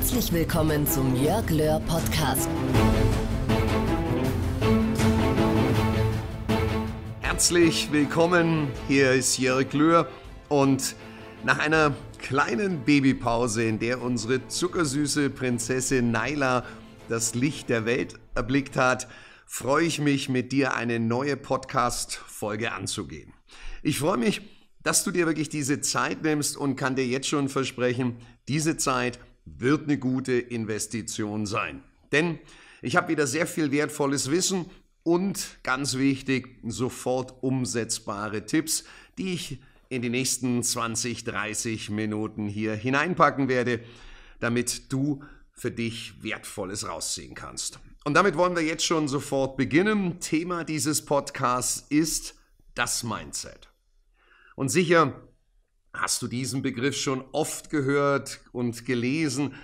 Herzlich willkommen zum Jörg Löhr Podcast. Herzlich willkommen, hier ist Jörg Löhr und nach einer kleinen Babypause, in der unsere zuckersüße Prinzessin Naila das Licht der Welt erblickt hat, freue ich mich, mit dir eine neue Podcast-Folge anzugehen. Ich freue mich, dass du dir wirklich diese Zeit nimmst und kann dir jetzt schon versprechen, diese Zeit wird eine gute Investition sein. Denn ich habe wieder sehr viel wertvolles Wissen und ganz wichtig, sofort umsetzbare Tipps, die ich in die nächsten 20, 30 Minuten hier hineinpacken werde, damit du für dich Wertvolles rausziehen kannst. Und damit wollen wir jetzt schon sofort beginnen. Thema dieses Podcasts ist das Mindset. Und sicher hast du diesen Begriff schon oft gehört und gelesen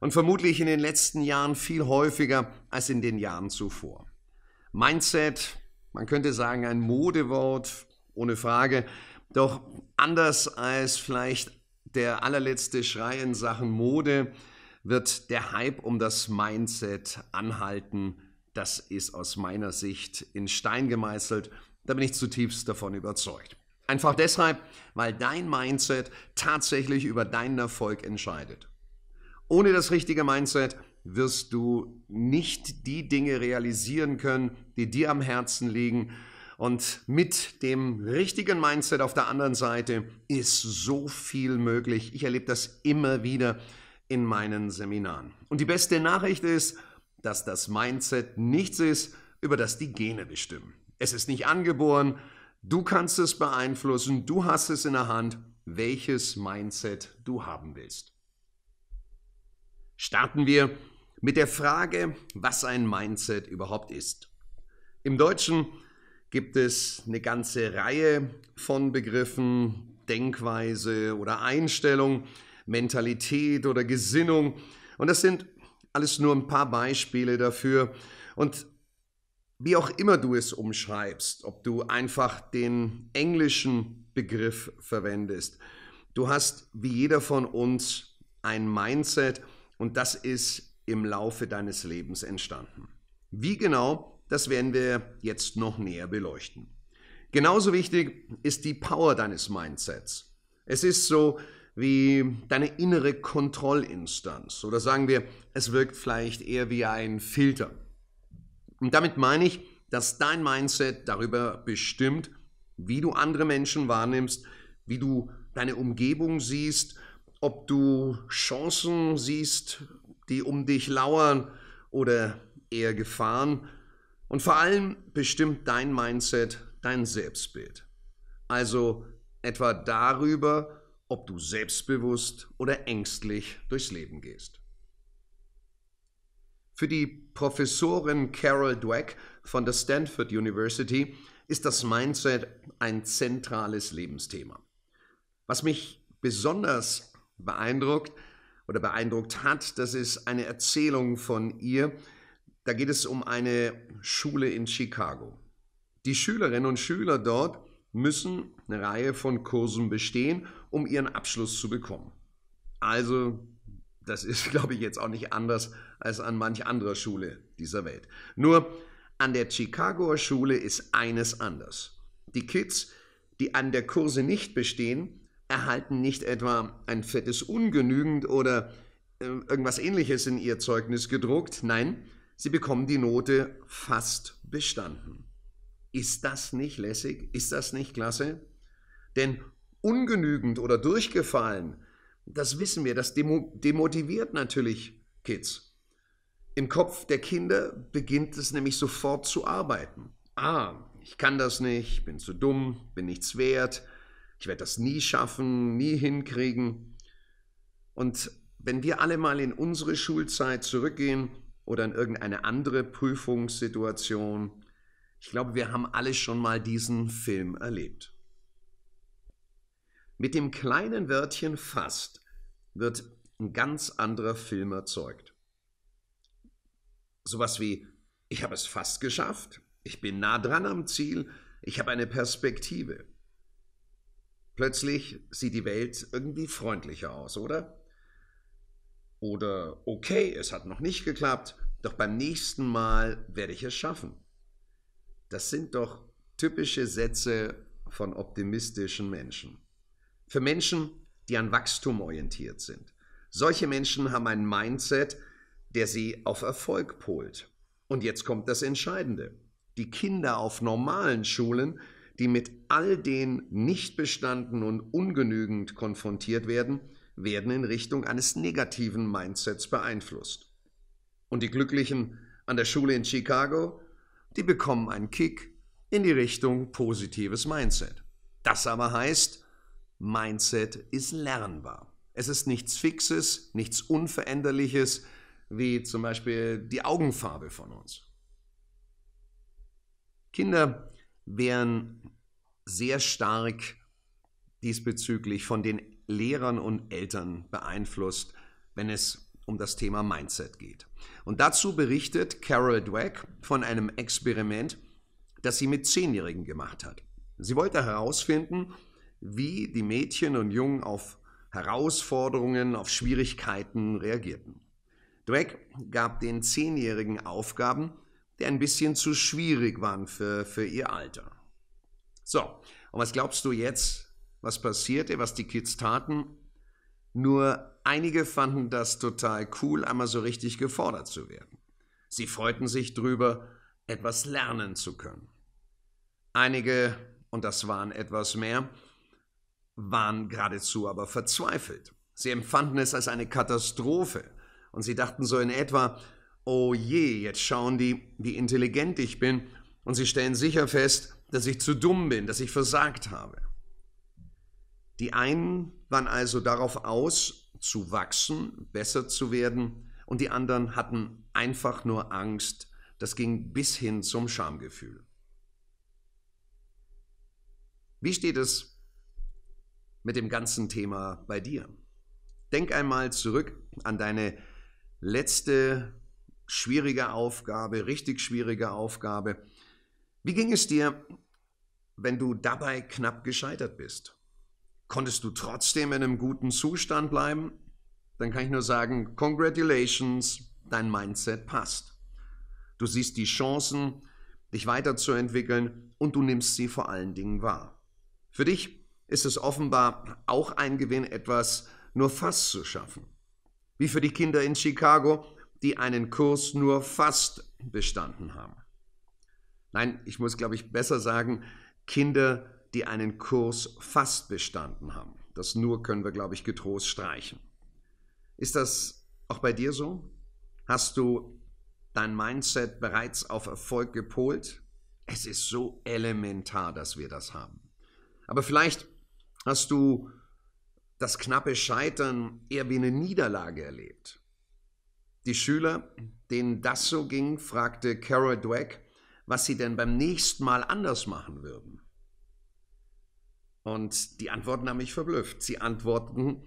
und vermutlich in den letzten Jahren viel häufiger als in den Jahren zuvor. Mindset, man könnte sagen ein Modewort, ohne Frage, doch anders als vielleicht der allerletzte Schrei in Sachen Mode wird der Hype um das Mindset anhalten. Das ist aus meiner Sicht in Stein gemeißelt. Da bin ich zutiefst davon überzeugt. Einfach deshalb, weil dein Mindset tatsächlich über deinen Erfolg entscheidet. Ohne das richtige Mindset wirst du nicht die Dinge realisieren können, die dir am Herzen liegen. Und mit dem richtigen Mindset auf der anderen Seite ist so viel möglich. Ich erlebe das immer wieder in meinen Seminaren. Und die beste Nachricht ist, dass das Mindset nichts ist, über das die Gene bestimmen. Es ist nicht angeboren, Du kannst es beeinflussen, du hast es in der Hand, welches Mindset du haben willst. Starten wir mit der Frage, was ein Mindset überhaupt ist. Im Deutschen gibt es eine ganze Reihe von Begriffen, Denkweise oder Einstellung, Mentalität oder Gesinnung. Und das sind alles nur ein paar Beispiele dafür. Und wie auch immer du es umschreibst, ob du einfach den englischen Begriff verwendest, du hast wie jeder von uns ein Mindset und das ist im Laufe deines Lebens entstanden. Wie genau, das werden wir jetzt noch näher beleuchten. Genauso wichtig ist die Power deines Mindsets. Es ist so wie deine innere Kontrollinstanz oder sagen wir, es wirkt vielleicht eher wie ein Filter. Und damit meine ich, dass dein Mindset darüber bestimmt, wie du andere Menschen wahrnimmst, wie du deine Umgebung siehst, ob du Chancen siehst, die um dich lauern oder eher Gefahren. Und vor allem bestimmt dein Mindset dein Selbstbild. Also etwa darüber, ob du selbstbewusst oder ängstlich durchs Leben gehst. Für die Professorin Carol Dweck von der Stanford University ist das Mindset ein zentrales Lebensthema. Was mich besonders beeindruckt oder beeindruckt hat, das ist eine Erzählung von ihr. Da geht es um eine Schule in Chicago. Die Schülerinnen und Schüler dort müssen eine Reihe von Kursen bestehen, um ihren Abschluss zu bekommen. Also das ist, glaube ich, jetzt auch nicht anders als an manch anderer Schule dieser Welt. Nur an der Chicagoer Schule ist eines anders. Die Kids, die an der Kurse nicht bestehen, erhalten nicht etwa ein fettes Ungenügend oder ähm, irgendwas ähnliches in ihr Zeugnis gedruckt. Nein, sie bekommen die Note fast bestanden. Ist das nicht lässig? Ist das nicht klasse? Denn ungenügend oder durchgefallen das wissen wir, das demotiviert natürlich Kids. Im Kopf der Kinder beginnt es nämlich sofort zu arbeiten. Ah, ich kann das nicht, bin zu dumm, bin nichts wert, ich werde das nie schaffen, nie hinkriegen. Und wenn wir alle mal in unsere Schulzeit zurückgehen oder in irgendeine andere Prüfungssituation, ich glaube, wir haben alle schon mal diesen Film erlebt. Mit dem kleinen Wörtchen fast wird ein ganz anderer Film erzeugt. Sowas wie, ich habe es fast geschafft, ich bin nah dran am Ziel, ich habe eine Perspektive. Plötzlich sieht die Welt irgendwie freundlicher aus, oder? Oder okay, es hat noch nicht geklappt, doch beim nächsten Mal werde ich es schaffen. Das sind doch typische Sätze von optimistischen Menschen. Für Menschen, die an Wachstum orientiert sind. Solche Menschen haben ein Mindset, der sie auf Erfolg polt. Und jetzt kommt das Entscheidende. Die Kinder auf normalen Schulen, die mit all den nicht bestanden und ungenügend konfrontiert werden, werden in Richtung eines negativen Mindsets beeinflusst. Und die Glücklichen an der Schule in Chicago, die bekommen einen Kick in die Richtung positives Mindset. Das aber heißt, Mindset ist lernbar. Es ist nichts Fixes, nichts Unveränderliches, wie zum Beispiel die Augenfarbe von uns. Kinder werden sehr stark diesbezüglich von den Lehrern und Eltern beeinflusst, wenn es um das Thema Mindset geht. Und dazu berichtet Carol Dweck von einem Experiment, das sie mit Zehnjährigen gemacht hat. Sie wollte herausfinden, wie die Mädchen und Jungen auf Herausforderungen, auf Schwierigkeiten reagierten. Drake gab den Zehnjährigen Aufgaben, die ein bisschen zu schwierig waren für, für ihr Alter. So, und was glaubst du jetzt, was passierte, was die Kids taten? Nur einige fanden das total cool, einmal so richtig gefordert zu werden. Sie freuten sich drüber, etwas lernen zu können. Einige, und das waren etwas mehr, waren geradezu aber verzweifelt. Sie empfanden es als eine Katastrophe und sie dachten so in etwa, oh je, jetzt schauen die, wie intelligent ich bin und sie stellen sicher fest, dass ich zu dumm bin, dass ich versagt habe. Die einen waren also darauf aus, zu wachsen, besser zu werden, und die anderen hatten einfach nur Angst, das ging bis hin zum Schamgefühl. Wie steht es mit dem ganzen Thema bei dir? Denk einmal zurück an deine letzte schwierige Aufgabe, richtig schwierige Aufgabe. Wie ging es dir, wenn du dabei knapp gescheitert bist? Konntest du trotzdem in einem guten Zustand bleiben? Dann kann ich nur sagen, congratulations, dein Mindset passt. Du siehst die Chancen, dich weiterzuentwickeln und du nimmst sie vor allen Dingen wahr. Für dich ist es offenbar auch ein Gewinn, etwas nur fast zu schaffen. Wie für die Kinder in Chicago, die einen Kurs nur fast bestanden haben. Nein, ich muss, glaube ich, besser sagen, Kinder, die einen Kurs fast bestanden haben. Das nur können wir, glaube ich, getrost streichen. Ist das auch bei dir so? Hast du dein Mindset bereits auf Erfolg gepolt? Es ist so elementar, dass wir das haben. Aber vielleicht hast du das knappe Scheitern eher wie eine Niederlage erlebt. Die Schüler, denen das so ging, fragte Carol Dweck, was sie denn beim nächsten Mal anders machen würden. Und die Antworten haben mich verblüfft. Sie antworteten,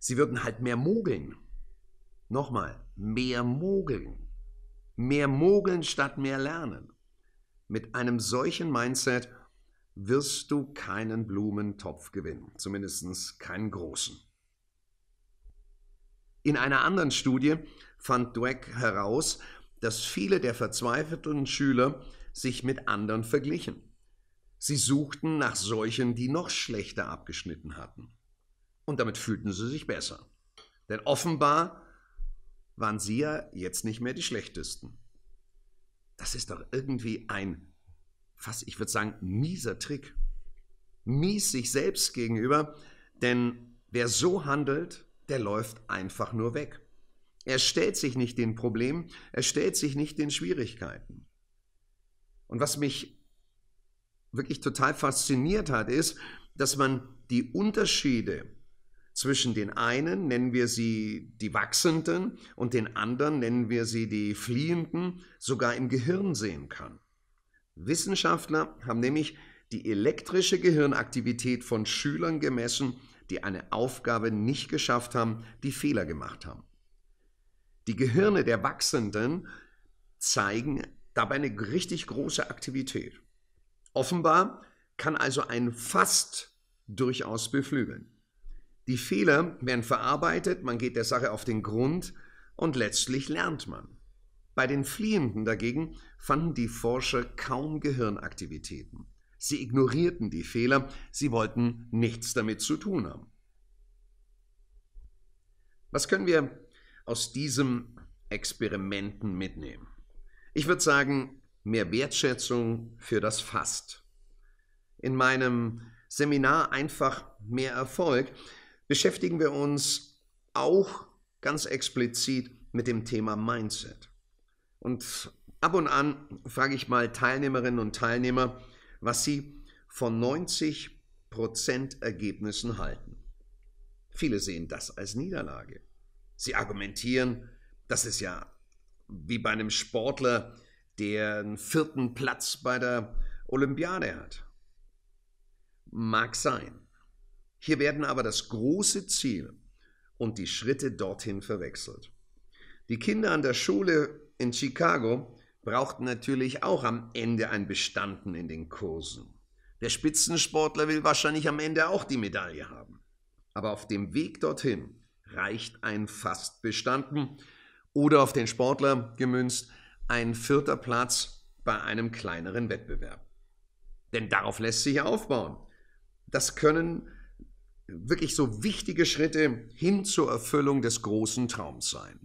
sie würden halt mehr mogeln. Nochmal, mehr mogeln. Mehr mogeln statt mehr lernen. Mit einem solchen Mindset wirst du keinen Blumentopf gewinnen, zumindest keinen großen. In einer anderen Studie fand Dweck heraus, dass viele der verzweifelten Schüler sich mit anderen verglichen. Sie suchten nach solchen, die noch schlechter abgeschnitten hatten. Und damit fühlten sie sich besser. Denn offenbar waren sie ja jetzt nicht mehr die schlechtesten. Das ist doch irgendwie ein fast, ich würde sagen, mieser Trick. Mies sich selbst gegenüber, denn wer so handelt, der läuft einfach nur weg. Er stellt sich nicht den Problemen, er stellt sich nicht den Schwierigkeiten. Und was mich wirklich total fasziniert hat, ist, dass man die Unterschiede zwischen den einen, nennen wir sie die Wachsenden, und den anderen, nennen wir sie die Fliehenden, sogar im Gehirn sehen kann. Wissenschaftler haben nämlich die elektrische Gehirnaktivität von Schülern gemessen, die eine Aufgabe nicht geschafft haben, die Fehler gemacht haben. Die Gehirne der Wachsenden zeigen dabei eine richtig große Aktivität. Offenbar kann also ein Fast durchaus beflügeln. Die Fehler werden verarbeitet, man geht der Sache auf den Grund und letztlich lernt man. Bei den Fliehenden dagegen fanden die Forscher kaum Gehirnaktivitäten. Sie ignorierten die Fehler, sie wollten nichts damit zu tun haben. Was können wir aus diesem Experimenten mitnehmen? Ich würde sagen, mehr Wertschätzung für das Fast. In meinem Seminar einfach mehr Erfolg beschäftigen wir uns auch ganz explizit mit dem Thema Mindset. Und ab und an frage ich mal Teilnehmerinnen und Teilnehmer, was sie von 90 Ergebnissen halten. Viele sehen das als Niederlage. Sie argumentieren, das ist ja wie bei einem Sportler, der einen vierten Platz bei der Olympiade hat. Mag sein. Hier werden aber das große Ziel und die Schritte dorthin verwechselt. Die Kinder an der Schule in Chicago brauchten natürlich auch am Ende ein Bestanden in den Kursen. Der Spitzensportler will wahrscheinlich am Ende auch die Medaille haben. Aber auf dem Weg dorthin reicht ein fast bestanden oder auf den Sportler gemünzt ein vierter Platz bei einem kleineren Wettbewerb. Denn darauf lässt sich aufbauen. Das können wirklich so wichtige Schritte hin zur Erfüllung des großen Traums sein.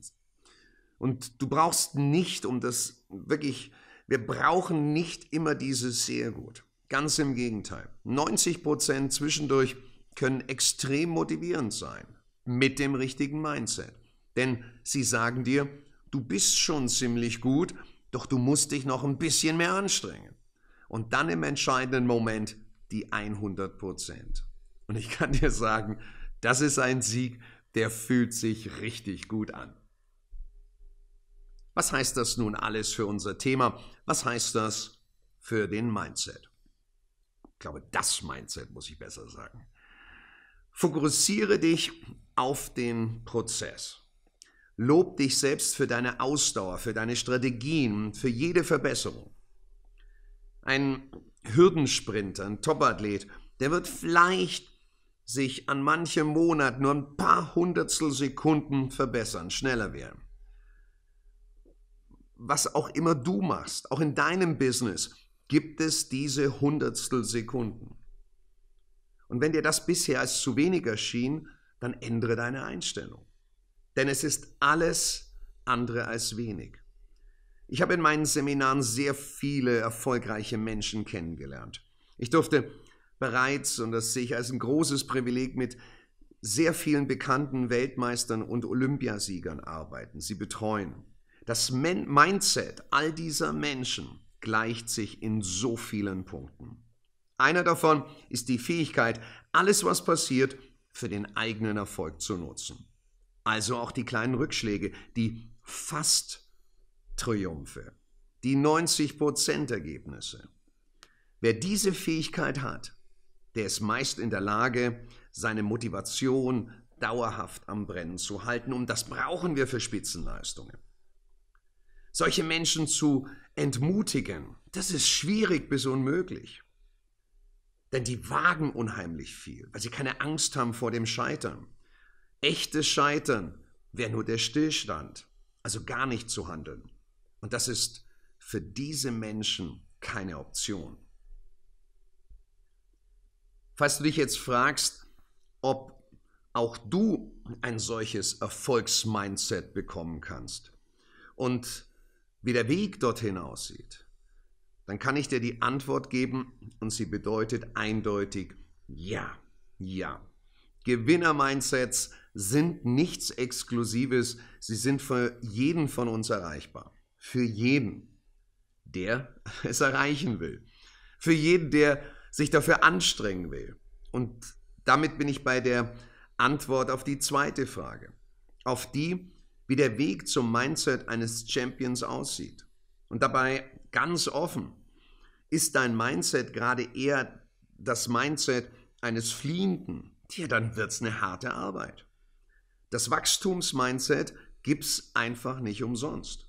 Und du brauchst nicht, um das wirklich, wir brauchen nicht immer dieses sehr gut. Ganz im Gegenteil. 90 Prozent zwischendurch können extrem motivierend sein mit dem richtigen Mindset. Denn sie sagen dir, du bist schon ziemlich gut, doch du musst dich noch ein bisschen mehr anstrengen. Und dann im entscheidenden Moment die 100 Prozent. Und ich kann dir sagen, das ist ein Sieg, der fühlt sich richtig gut an. Was heißt das nun alles für unser Thema? Was heißt das für den Mindset? Ich glaube, das Mindset muss ich besser sagen. Fokussiere dich auf den Prozess. Lob dich selbst für deine Ausdauer, für deine Strategien, für jede Verbesserung. Ein Hürdensprinter, ein Topathlet, der wird vielleicht sich an manchem Monat nur ein paar Hundertstel Sekunden verbessern, schneller werden was auch immer du machst, auch in deinem Business, gibt es diese Hundertstel Sekunden. Und wenn dir das bisher als zu wenig erschien, dann ändere deine Einstellung. Denn es ist alles andere als wenig. Ich habe in meinen Seminaren sehr viele erfolgreiche Menschen kennengelernt. Ich durfte bereits, und das sehe ich als ein großes Privileg, mit sehr vielen bekannten Weltmeistern und Olympiasiegern arbeiten, sie betreuen. Das Mindset all dieser Menschen gleicht sich in so vielen Punkten. Einer davon ist die Fähigkeit, alles, was passiert, für den eigenen Erfolg zu nutzen. Also auch die kleinen Rückschläge, die Fast-Triumphe, die 90% Ergebnisse. Wer diese Fähigkeit hat, der ist meist in der Lage, seine Motivation dauerhaft am Brennen zu halten und das brauchen wir für Spitzenleistungen solche Menschen zu entmutigen, das ist schwierig bis unmöglich. Denn die wagen unheimlich viel, weil sie keine Angst haben vor dem Scheitern. Echtes Scheitern wäre nur der Stillstand, also gar nicht zu handeln. Und das ist für diese Menschen keine Option. Falls du dich jetzt fragst, ob auch du ein solches Erfolgsmindset bekommen kannst und wie der Weg dorthin aussieht, dann kann ich dir die Antwort geben und sie bedeutet eindeutig ja, ja. Gewinner-Mindsets sind nichts Exklusives, sie sind für jeden von uns erreichbar. Für jeden, der es erreichen will. Für jeden, der sich dafür anstrengen will. Und damit bin ich bei der Antwort auf die zweite Frage. Auf die, wie der Weg zum Mindset eines Champions aussieht. Und dabei ganz offen, ist dein Mindset gerade eher das Mindset eines Fliehenden, ja, dann wird es eine harte Arbeit. Das Wachstumsmindset gibt es einfach nicht umsonst.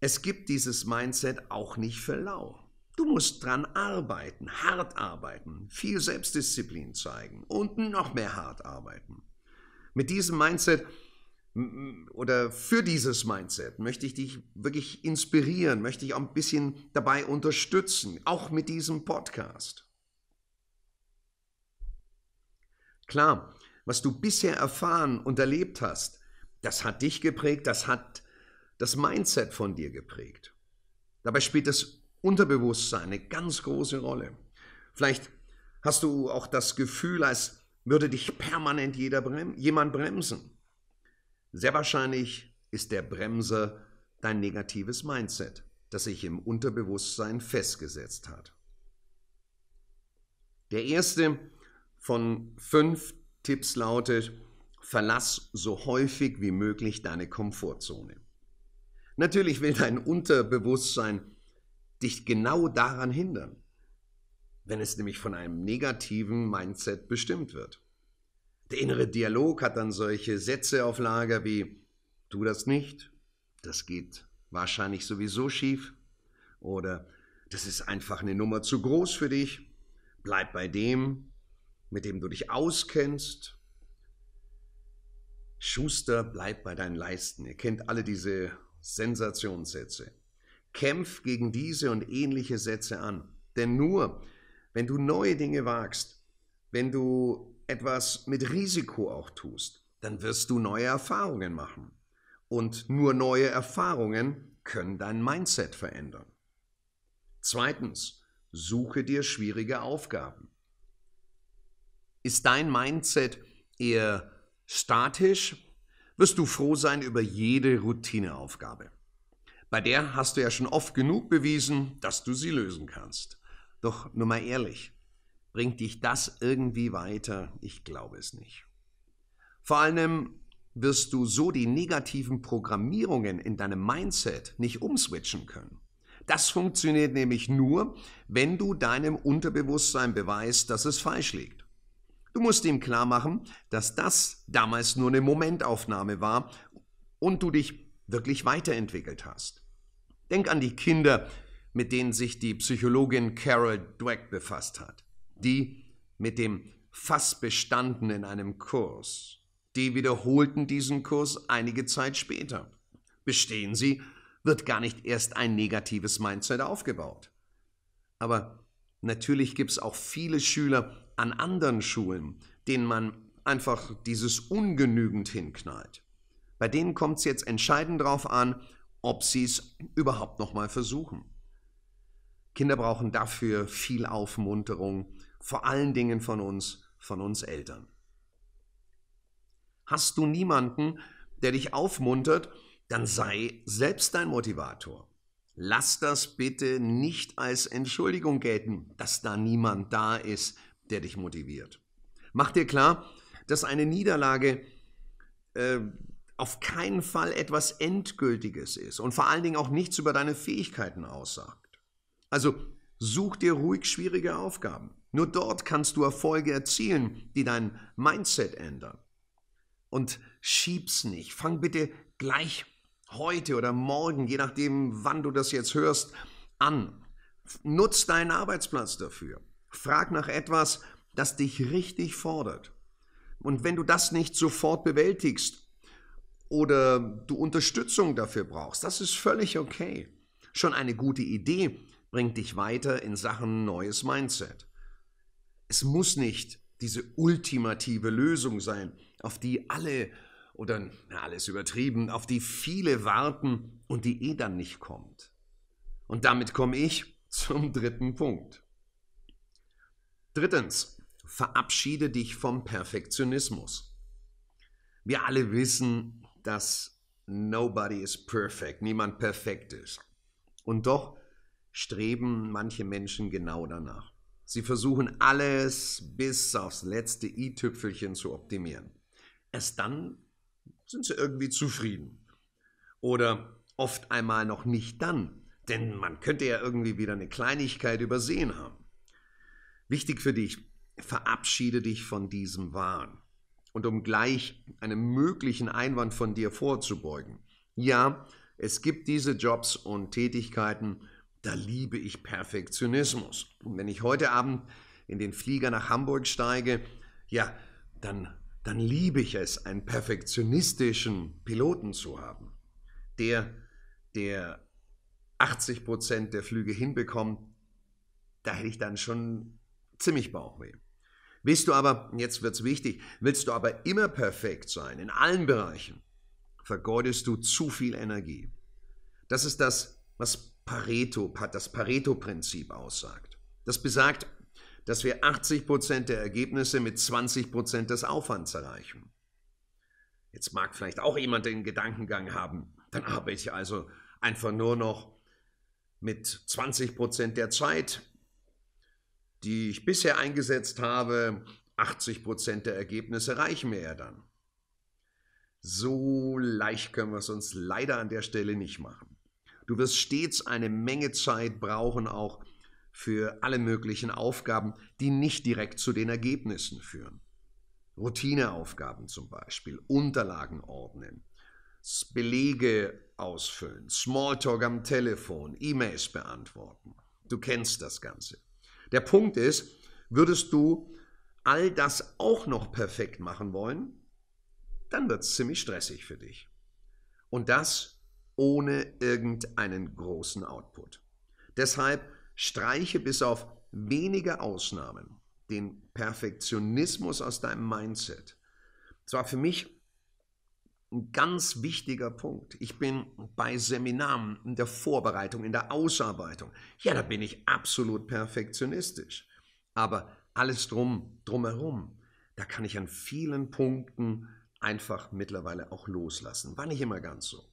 Es gibt dieses Mindset auch nicht für lau. Du musst dran arbeiten, hart arbeiten, viel Selbstdisziplin zeigen und noch mehr hart arbeiten. Mit diesem Mindset oder für dieses Mindset möchte ich dich wirklich inspirieren, möchte ich auch ein bisschen dabei unterstützen, auch mit diesem Podcast. Klar, was du bisher erfahren und erlebt hast, das hat dich geprägt, das hat das Mindset von dir geprägt. Dabei spielt das Unterbewusstsein eine ganz große Rolle. Vielleicht hast du auch das Gefühl, als würde dich permanent jeder brem jemand bremsen. Sehr wahrscheinlich ist der Bremser dein negatives Mindset, das sich im Unterbewusstsein festgesetzt hat. Der erste von fünf Tipps lautet, verlass so häufig wie möglich deine Komfortzone. Natürlich will dein Unterbewusstsein dich genau daran hindern, wenn es nämlich von einem negativen Mindset bestimmt wird. Der innere Dialog hat dann solche Sätze auf Lager wie Tu das nicht, das geht wahrscheinlich sowieso schief oder Das ist einfach eine Nummer zu groß für dich, bleib bei dem, mit dem du dich auskennst. Schuster, bleib bei deinen Leisten. Ihr kennt alle diese Sensationssätze. Kämpf gegen diese und ähnliche Sätze an. Denn nur, wenn du neue Dinge wagst, wenn du etwas mit Risiko auch tust, dann wirst du neue Erfahrungen machen. Und nur neue Erfahrungen können dein Mindset verändern. Zweitens, suche dir schwierige Aufgaben. Ist dein Mindset eher statisch, wirst du froh sein über jede Routineaufgabe. Bei der hast du ja schon oft genug bewiesen, dass du sie lösen kannst. Doch nur mal ehrlich, Bringt dich das irgendwie weiter? Ich glaube es nicht. Vor allem wirst du so die negativen Programmierungen in deinem Mindset nicht umswitchen können. Das funktioniert nämlich nur, wenn du deinem Unterbewusstsein beweist, dass es falsch liegt. Du musst ihm klar machen, dass das damals nur eine Momentaufnahme war und du dich wirklich weiterentwickelt hast. Denk an die Kinder, mit denen sich die Psychologin Carol Dweck befasst hat die mit dem Fass bestanden in einem Kurs. Die wiederholten diesen Kurs einige Zeit später. Bestehen sie, wird gar nicht erst ein negatives Mindset aufgebaut. Aber natürlich gibt es auch viele Schüler an anderen Schulen, denen man einfach dieses ungenügend hinknallt. Bei denen kommt es jetzt entscheidend darauf an, ob sie es überhaupt nochmal versuchen. Kinder brauchen dafür viel Aufmunterung, vor allen Dingen von uns, von uns Eltern. Hast du niemanden, der dich aufmuntert, dann sei selbst dein Motivator. Lass das bitte nicht als Entschuldigung gelten, dass da niemand da ist, der dich motiviert. Mach dir klar, dass eine Niederlage äh, auf keinen Fall etwas Endgültiges ist und vor allen Dingen auch nichts über deine Fähigkeiten aussagt. Also such dir ruhig schwierige Aufgaben. Nur dort kannst du Erfolge erzielen, die dein Mindset ändern. Und schieb's nicht. Fang bitte gleich heute oder morgen, je nachdem, wann du das jetzt hörst, an. Nutz deinen Arbeitsplatz dafür. Frag nach etwas, das dich richtig fordert. Und wenn du das nicht sofort bewältigst oder du Unterstützung dafür brauchst, das ist völlig okay. Schon eine gute Idee bringt dich weiter in Sachen neues Mindset. Es muss nicht diese ultimative Lösung sein, auf die alle oder na, alles übertrieben, auf die viele warten und die eh dann nicht kommt. Und damit komme ich zum dritten Punkt. Drittens, verabschiede dich vom Perfektionismus. Wir alle wissen, dass nobody is perfect, niemand perfekt ist. Und doch streben manche Menschen genau danach. Sie versuchen alles bis aufs letzte i-Tüpfelchen zu optimieren. Erst dann sind sie irgendwie zufrieden. Oder oft einmal noch nicht dann, denn man könnte ja irgendwie wieder eine Kleinigkeit übersehen haben. Wichtig für dich, verabschiede dich von diesem Wahn. Und um gleich einem möglichen Einwand von dir vorzubeugen. Ja, es gibt diese Jobs und Tätigkeiten, da liebe ich Perfektionismus. Und wenn ich heute Abend in den Flieger nach Hamburg steige, ja, dann, dann liebe ich es, einen perfektionistischen Piloten zu haben, der, der 80 Prozent der Flüge hinbekommt, da hätte ich dann schon ziemlich Bauchweh. Willst du aber, jetzt wird es wichtig, willst du aber immer perfekt sein, in allen Bereichen, vergeudest du zu viel Energie. Das ist das, was Pareto, das Pareto-Prinzip aussagt. Das besagt, dass wir 80 der Ergebnisse mit 20 des Aufwands erreichen. Jetzt mag vielleicht auch jemand den Gedankengang haben, dann arbeite ich also einfach nur noch mit 20 der Zeit, die ich bisher eingesetzt habe, 80 der Ergebnisse reichen mir ja dann. So leicht können wir es uns leider an der Stelle nicht machen. Du wirst stets eine Menge Zeit brauchen, auch für alle möglichen Aufgaben, die nicht direkt zu den Ergebnissen führen. Routineaufgaben zum Beispiel, Unterlagen ordnen, Belege ausfüllen, Smalltalk am Telefon, E-Mails beantworten. Du kennst das Ganze. Der Punkt ist, würdest du all das auch noch perfekt machen wollen, dann wird es ziemlich stressig für dich. Und das ohne irgendeinen großen Output. Deshalb streiche bis auf wenige Ausnahmen den Perfektionismus aus deinem Mindset. Das war für mich ein ganz wichtiger Punkt. Ich bin bei Seminaren in der Vorbereitung, in der Ausarbeitung. Ja, da bin ich absolut perfektionistisch. Aber alles drum, drumherum, da kann ich an vielen Punkten einfach mittlerweile auch loslassen. War nicht immer ganz so.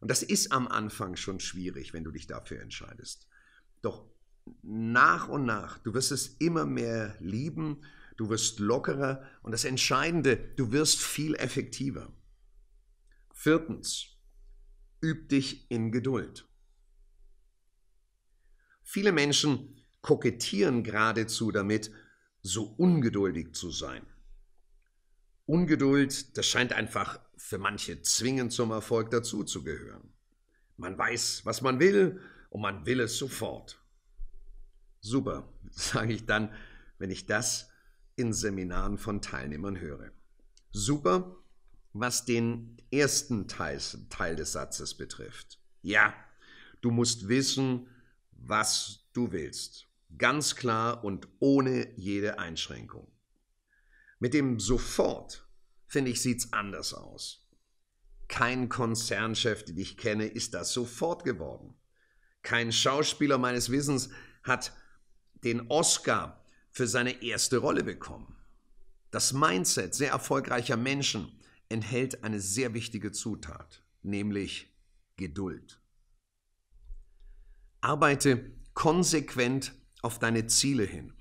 Und das ist am Anfang schon schwierig, wenn du dich dafür entscheidest. Doch nach und nach, du wirst es immer mehr lieben, du wirst lockerer und das Entscheidende, du wirst viel effektiver. Viertens, üb dich in Geduld. Viele Menschen kokettieren geradezu damit, so ungeduldig zu sein. Ungeduld, das scheint einfach für manche zwingend zum Erfolg dazuzugehören. Man weiß, was man will und man will es sofort. Super, sage ich dann, wenn ich das in Seminaren von Teilnehmern höre. Super, was den ersten Teil, Teil des Satzes betrifft. Ja, du musst wissen, was du willst. Ganz klar und ohne jede Einschränkung. Mit dem sofort, finde ich, sieht es anders aus. Kein Konzernchef, den ich kenne, ist das sofort geworden. Kein Schauspieler meines Wissens hat den Oscar für seine erste Rolle bekommen. Das Mindset sehr erfolgreicher Menschen enthält eine sehr wichtige Zutat, nämlich Geduld. Arbeite konsequent auf deine Ziele hin,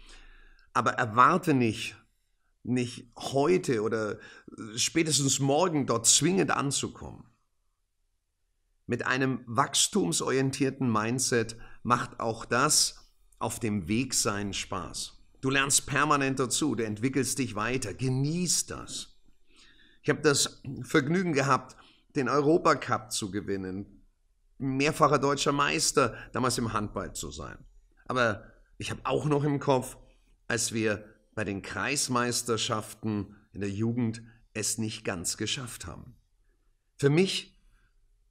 aber erwarte nicht, nicht heute oder äh, spätestens morgen dort zwingend anzukommen. Mit einem wachstumsorientierten Mindset macht auch das auf dem Weg seinen Spaß. Du lernst permanent dazu, du entwickelst dich weiter, genießt das. Ich habe das Vergnügen gehabt, den Europacup zu gewinnen, mehrfacher deutscher Meister, damals im Handball zu sein. Aber ich habe auch noch im Kopf, als wir bei den Kreismeisterschaften in der Jugend es nicht ganz geschafft haben. Für mich,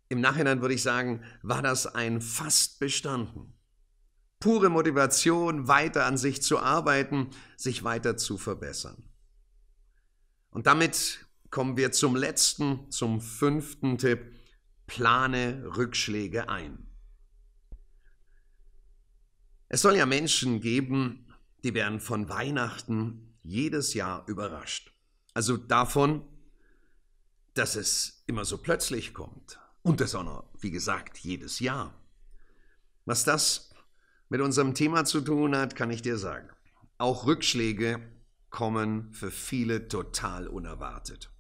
im Nachhinein würde ich sagen, war das ein fast bestanden. Pure Motivation, weiter an sich zu arbeiten, sich weiter zu verbessern. Und damit kommen wir zum letzten, zum fünften Tipp. Plane Rückschläge ein. Es soll ja Menschen geben, die werden von Weihnachten jedes Jahr überrascht. Also davon, dass es immer so plötzlich kommt. Und das auch noch, wie gesagt, jedes Jahr. Was das mit unserem Thema zu tun hat, kann ich dir sagen. Auch Rückschläge kommen für viele total unerwartet.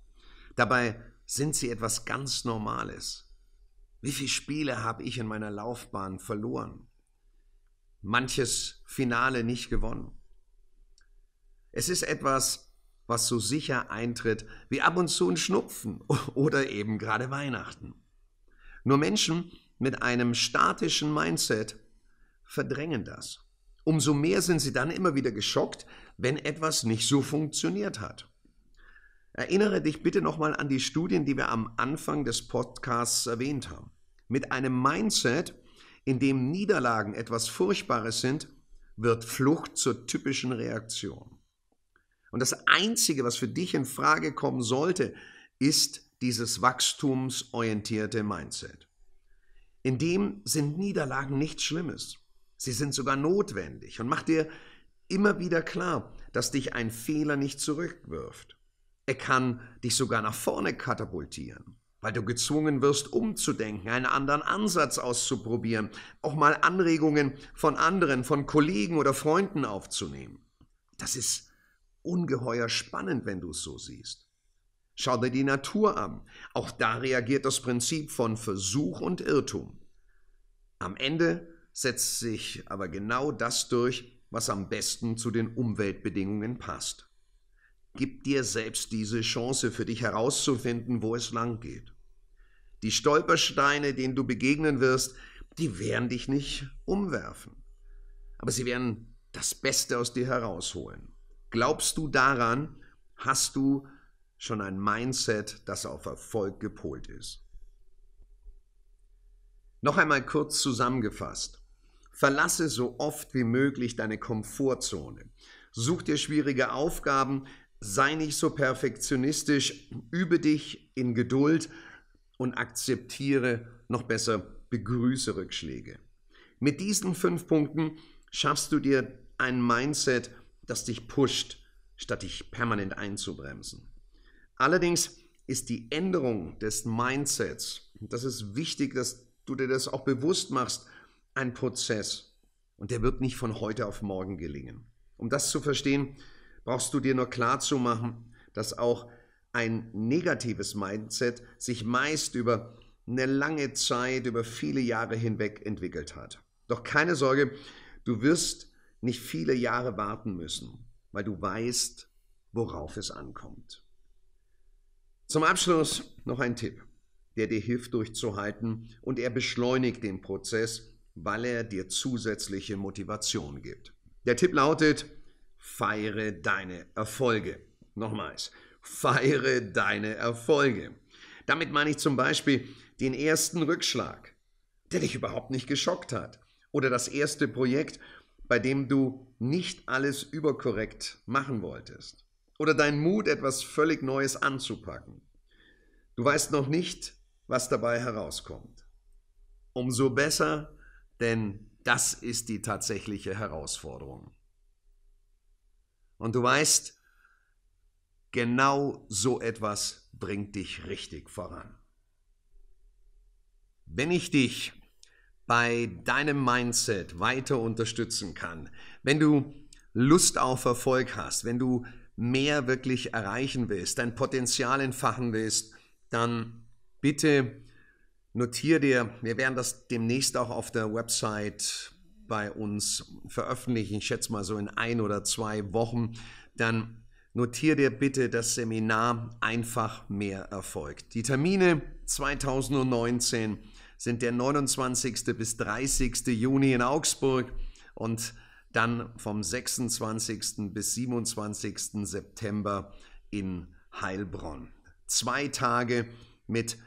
Dabei sind sie etwas ganz Normales. Wie viele Spiele habe ich in meiner Laufbahn verloren? manches Finale nicht gewonnen. Es ist etwas, was so sicher eintritt wie ab und zu ein Schnupfen oder eben gerade Weihnachten. Nur Menschen mit einem statischen Mindset verdrängen das. Umso mehr sind sie dann immer wieder geschockt, wenn etwas nicht so funktioniert hat. Erinnere dich bitte nochmal an die Studien, die wir am Anfang des Podcasts erwähnt haben. Mit einem Mindset, in dem Niederlagen etwas Furchtbares sind, wird Flucht zur typischen Reaktion. Und das Einzige, was für dich in Frage kommen sollte, ist dieses wachstumsorientierte Mindset. In dem sind Niederlagen nichts Schlimmes. Sie sind sogar notwendig und mach dir immer wieder klar, dass dich ein Fehler nicht zurückwirft. Er kann dich sogar nach vorne katapultieren weil du gezwungen wirst, umzudenken, einen anderen Ansatz auszuprobieren, auch mal Anregungen von anderen, von Kollegen oder Freunden aufzunehmen. Das ist ungeheuer spannend, wenn du es so siehst. Schau dir die Natur an. Auch da reagiert das Prinzip von Versuch und Irrtum. Am Ende setzt sich aber genau das durch, was am besten zu den Umweltbedingungen passt. Gib dir selbst diese Chance für dich herauszufinden, wo es lang geht. Die Stolpersteine, denen du begegnen wirst, die werden dich nicht umwerfen. Aber sie werden das Beste aus dir herausholen. Glaubst du daran, hast du schon ein Mindset, das auf Erfolg gepolt ist. Noch einmal kurz zusammengefasst. Verlasse so oft wie möglich deine Komfortzone. Such dir schwierige Aufgaben, sei nicht so perfektionistisch, übe dich in Geduld und akzeptiere, noch besser begrüße Rückschläge. Mit diesen fünf Punkten schaffst du dir ein Mindset, das dich pusht, statt dich permanent einzubremsen. Allerdings ist die Änderung des Mindsets, das ist wichtig, dass du dir das auch bewusst machst, ein Prozess. Und der wird nicht von heute auf morgen gelingen. Um das zu verstehen, brauchst du dir nur klarzumachen, dass auch ein negatives Mindset sich meist über eine lange Zeit, über viele Jahre hinweg entwickelt hat. Doch keine Sorge, du wirst nicht viele Jahre warten müssen, weil du weißt, worauf es ankommt. Zum Abschluss noch ein Tipp, der dir hilft durchzuhalten und er beschleunigt den Prozess, weil er dir zusätzliche Motivation gibt. Der Tipp lautet, feiere deine Erfolge. Nochmals, Feiere deine Erfolge. Damit meine ich zum Beispiel den ersten Rückschlag, der dich überhaupt nicht geschockt hat. Oder das erste Projekt, bei dem du nicht alles überkorrekt machen wolltest. Oder dein Mut, etwas völlig Neues anzupacken. Du weißt noch nicht, was dabei herauskommt. Umso besser, denn das ist die tatsächliche Herausforderung. Und du weißt, Genau so etwas bringt dich richtig voran. Wenn ich dich bei deinem Mindset weiter unterstützen kann, wenn du Lust auf Erfolg hast, wenn du mehr wirklich erreichen willst, dein Potenzial entfachen willst, dann bitte notiere dir, wir werden das demnächst auch auf der Website bei uns veröffentlichen, ich schätze mal so in ein oder zwei Wochen, dann notier dir bitte das Seminar einfach mehr Erfolg. Die Termine 2019 sind der 29. bis 30. Juni in Augsburg und dann vom 26. bis 27. September in Heilbronn. Zwei Tage mit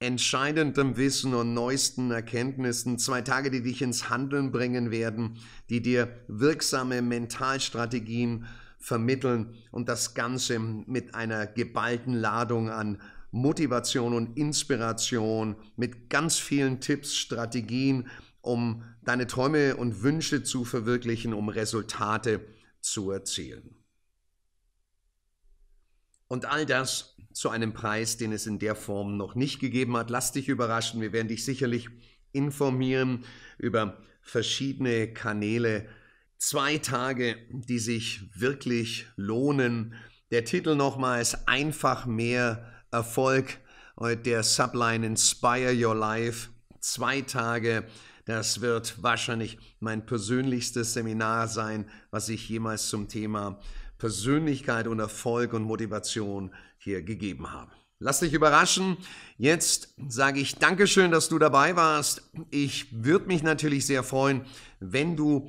entscheidendem Wissen und neuesten Erkenntnissen, zwei Tage, die dich ins Handeln bringen werden, die dir wirksame Mentalstrategien vermitteln und das Ganze mit einer geballten Ladung an Motivation und Inspiration, mit ganz vielen Tipps, Strategien, um deine Träume und Wünsche zu verwirklichen, um Resultate zu erzielen. Und all das zu einem Preis, den es in der Form noch nicht gegeben hat. Lass dich überraschen, wir werden dich sicherlich informieren über verschiedene Kanäle, Zwei Tage, die sich wirklich lohnen. Der Titel nochmals, einfach mehr Erfolg. Der Subline Inspire Your Life. Zwei Tage, das wird wahrscheinlich mein persönlichstes Seminar sein, was ich jemals zum Thema Persönlichkeit und Erfolg und Motivation hier gegeben habe. Lass dich überraschen. Jetzt sage ich Dankeschön, dass du dabei warst. Ich würde mich natürlich sehr freuen, wenn du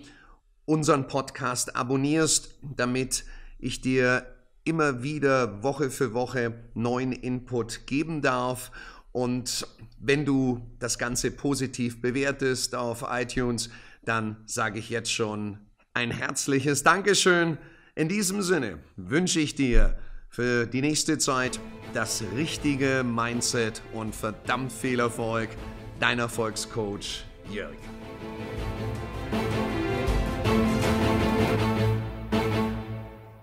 unseren Podcast abonnierst, damit ich dir immer wieder Woche für Woche neuen Input geben darf. Und wenn du das Ganze positiv bewertest auf iTunes, dann sage ich jetzt schon ein herzliches Dankeschön. In diesem Sinne wünsche ich dir für die nächste Zeit das richtige Mindset und verdammt viel Erfolg. Dein Erfolgscoach Jörg. Thank you.